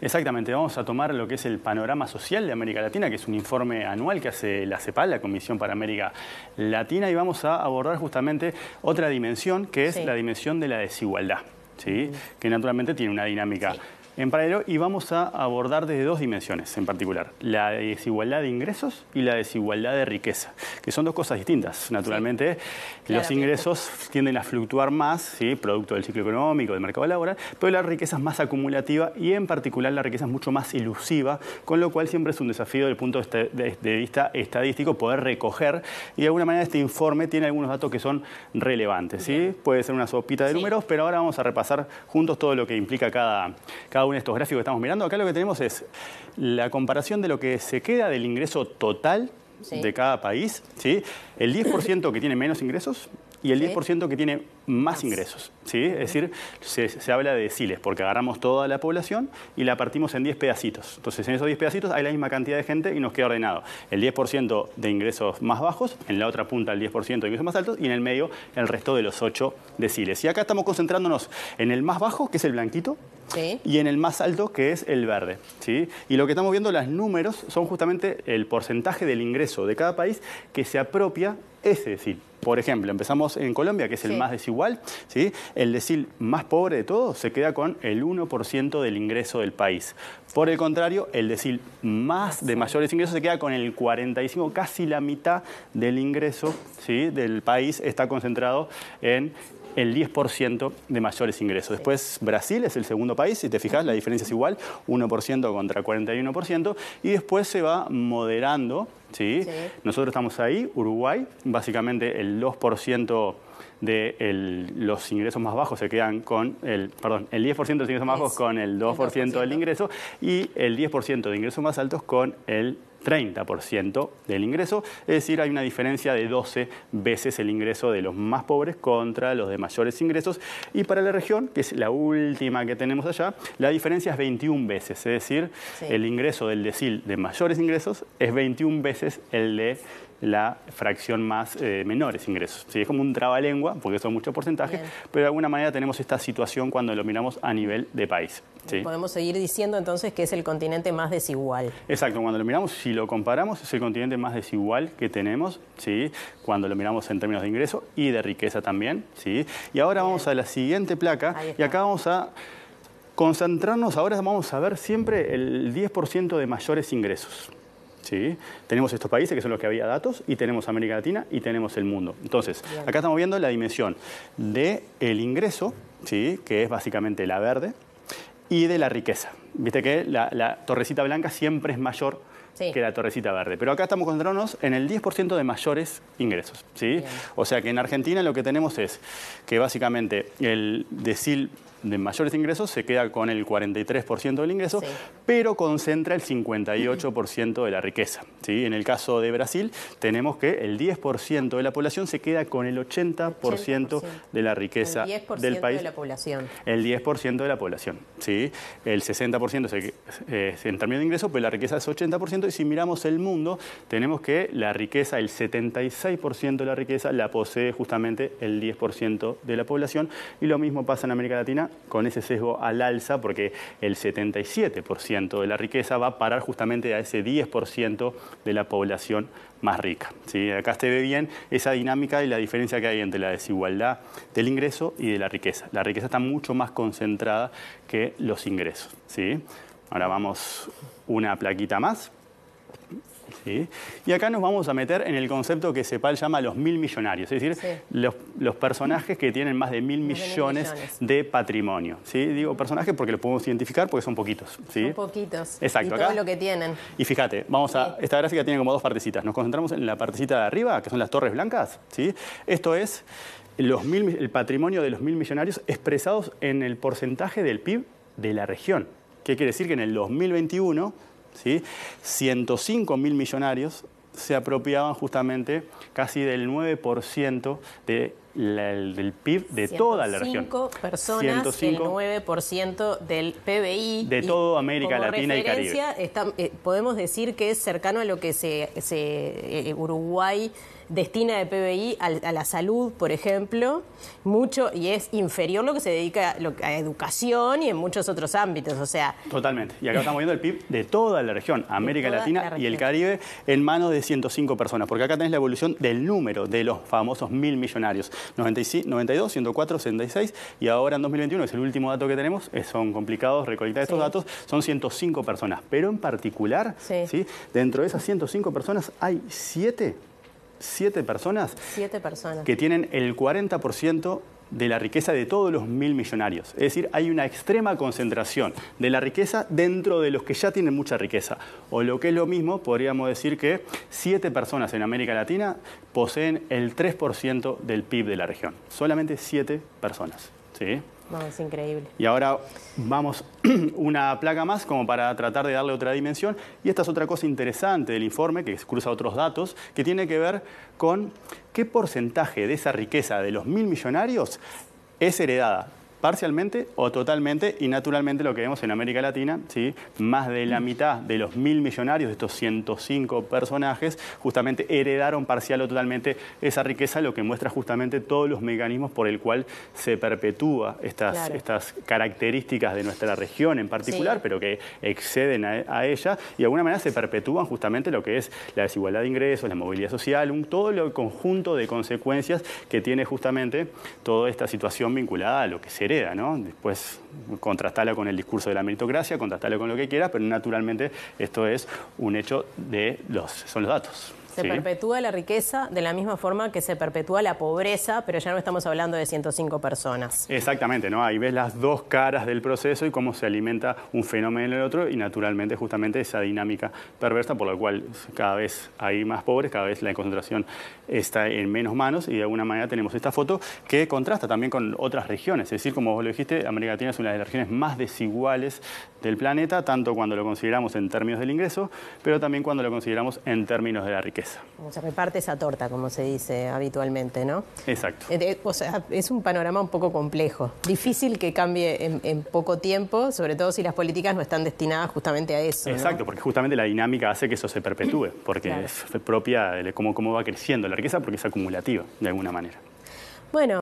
Exactamente, vamos a tomar lo que es el panorama social de América Latina, que es un informe anual que hace la CEPAL, la Comisión para América Latina, y vamos a abordar justamente otra dimensión, que es la dimensión de la desigualdad. ¿Sí? que naturalmente tiene una dinámica en paralelo y vamos a abordar desde dos dimensiones en particular, la desigualdad de ingresos y la desigualdad de riqueza, que son dos cosas distintas. Naturalmente, los ingresos tienden a fluctuar más, producto del ciclo económico, del mercado laboral, pero la riqueza es más acumulativa y en particular la riqueza es mucho más ilusiva, con lo cual siempre es un desafío desde el punto este, de vista estadístico poder recoger y de alguna manera este informe tiene algunos datos que son relevantes. Puede ser una sopita de números, pero ahora vamos a repasar juntos todo lo que implica cada Aún estos gráficos que estamos mirando, acá lo que tenemos es la comparación de lo que se queda del ingreso total de cada país. ¿sí? El 10% que tiene menos ingresos y el 10% que tiene más, ingresos. ¿sí? Es decir, se, habla de deciles, porque agarramos toda la población y la partimos en 10 pedacitos. Entonces, en esos 10 pedacitos hay la misma cantidad de gente y nos queda ordenado el 10% de ingresos más bajos, en la otra punta el 10% de ingresos más altos y en el medio el resto de los 8 deciles. Y acá estamos concentrándonos en el más bajo, que es el blanquito, y en el más alto, que es el verde. ¿sí? Y lo que estamos viendo, los números, son justamente el porcentaje del ingreso de cada país que se apropia ese decil. Por ejemplo, empezamos en Colombia, que es el más desigual, ¿sí? el decil más pobre de todos se queda con el 1% del ingreso del país. Por el contrario, el decil más de mayores ingresos se queda con el 45, casi la mitad del ingreso ¿sí? del país está concentrado en el 10% de mayores ingresos. Después Brasil es el segundo país, si te fijas, la diferencia es igual, 1% contra 41%, y después se va moderando. ¿sí? Nosotros estamos ahí, Uruguay, básicamente el 2% de los ingresos más bajos se quedan con el, perdón, el 10% de ingresos más bajos con el 2% del ingreso y el 10% de ingresos más altos con el 30% del ingreso, es decir, hay una diferencia de 12 veces el ingreso de los más pobres contra los de mayores ingresos. Y para la región, que es la última que tenemos allá, la diferencia es 21 veces, es decir, el ingreso del decil de mayores ingresos es 21 veces el de la fracción más eh, menores ingresos. Sí, es como un trabalengua, porque son muchos porcentajes, pero de alguna manera tenemos esta situación cuando lo miramos a nivel de país. Podemos seguir diciendo entonces que es el continente más desigual. Exacto, cuando lo miramos, si lo comparamos, es el continente más desigual que tenemos, ¿sí? cuando lo miramos en términos de ingreso y de riqueza también. ¿sí? Y ahora vamos a la siguiente placa y acá vamos a concentrarnos, ahora vamos a ver siempre el 10% de mayores ingresos. ¿sí? Tenemos estos países que son los que había datos y tenemos América Latina y tenemos el mundo. Entonces, acá estamos viendo la dimensión del ingreso, ¿sí? que es básicamente la verde, y de la riqueza. Viste que la, torrecita blanca siempre es mayor que la torrecita verde. Pero acá estamos concentrándonos en el 10% de mayores ingresos. ¿sí? O sea que en Argentina lo que tenemos es que básicamente el decil de mayores ingresos se queda con el 43% del ingreso, pero concentra el 58% de la riqueza. ¿sí? En el caso de Brasil, tenemos que el 10% de la población se queda con el 80%, de la riqueza el 10 del país. de la población. El 10% de la población. ¿sí? El 60% eh, en términos de ingreso, pero la riqueza es 80%. Y si miramos el mundo, tenemos que la riqueza, el 76% de la riqueza, la posee justamente el 10% de la población. Y lo mismo pasa en América Latina con ese sesgo al alza, porque el 77% de la riqueza va a parar justamente a ese 10% de la población más rica. ¿sí? Acá se ve bien esa dinámica y la diferencia que hay entre la desigualdad del ingreso y de la riqueza. La riqueza está mucho más concentrada que los ingresos. ¿sí? Ahora vamos una plaquita más. Y acá nos vamos a meter en el concepto que Cepal llama los mil millonarios, es decir, los, personajes que tienen más de mil, millones, de, patrimonio. ¿sí? Digo personajes porque los podemos identificar porque son poquitos. poquitos. Exacto. Y todo lo que tienen. Y fíjate, vamos a. Esta gráfica tiene como dos partecitas. Nos concentramos en la partecita de arriba, que son las torres blancas. Esto es. el patrimonio de los mil millonarios expresados en el porcentaje del PIB de la región. ¿Qué quiere decir? Que en el 2021 105 mil millonarios se apropiaban justamente casi del 9% de del PIB de toda la región. 105 personas, el 9% del PBI. De toda América Latina y Caribe. Eh, podemos decir que es cercano a lo que se, eh, Uruguay destina de PBI a, la salud, por ejemplo, mucho y es inferior lo que se dedica a, educación y en muchos otros ámbitos, o sea. Totalmente. Y acá estamos viendo el PIB de toda la región, América Latina y el Caribe, en manos de 105 personas, porque acá tenés la evolución del número de los famosos mil millonarios. 92, 104, 66 y ahora en 2021, es el último dato que tenemos, eh, son complicados recolectar estos datos, son 105 personas, pero en particular, sí. dentro de esas 105 personas hay 7 siete personas, personas que tienen el 40% de la riqueza de todos los mil millonarios. Es decir, hay una extrema concentración de la riqueza dentro de los que ya tienen mucha riqueza. O lo que es lo mismo, podríamos decir que siete personas en América Latina poseen el 3% del PIB de la región. Solamente siete personas. ¿sí? es increíble. Y ahora vamos una placa más como para tratar de darle otra dimensión. Y esta es otra cosa interesante del informe, que cruza otros datos, que tiene que ver con qué porcentaje de esa riqueza de los mil millonarios es heredada parcialmente o totalmente, y naturalmente lo que vemos en América Latina, ¿sí? más de la mitad de los mil millonarios, de estos 105 personajes, justamente heredaron parcial o totalmente esa riqueza, lo que muestra justamente todos los mecanismos por el cual se perpetúa estas, estas características de nuestra región en particular, pero que exceden a, ella, y de alguna manera se perpetúan justamente lo que es la desigualdad de ingresos, la movilidad social, todo el conjunto de consecuencias que tiene justamente toda esta situación vinculada a lo que será Después contrastala con el discurso de la meritocracia, contrastala con lo que quieras, pero naturalmente esto es un hecho de los, son los datos. Se perpetúa la riqueza de la misma forma que se perpetúa la pobreza, pero ya no estamos hablando de 105 personas. Exactamente, ¿no? Ahí ves las dos caras del proceso y cómo se alimenta un fenómeno en el otro y naturalmente justamente esa dinámica perversa por la cual cada vez hay más pobres, cada vez la concentración está en menos manos y de alguna manera tenemos esta foto que contrasta también con otras regiones. Es decir, como vos lo dijiste, América Latina es una de las regiones más desiguales del planeta, tanto cuando lo consideramos en términos del ingreso, pero también cuando lo consideramos en términos de la riqueza. O reparte esa torta, como se dice habitualmente, ¿no? Exacto. Eh, eh, o sea, es un panorama un poco complejo. Difícil que cambie en, poco tiempo, sobre todo si las políticas no están destinadas justamente a eso. Exacto, porque justamente la dinámica hace que eso se perpetúe, porque es propia de cómo, cómo va creciendo la riqueza, porque es acumulativa, de alguna manera. Bueno.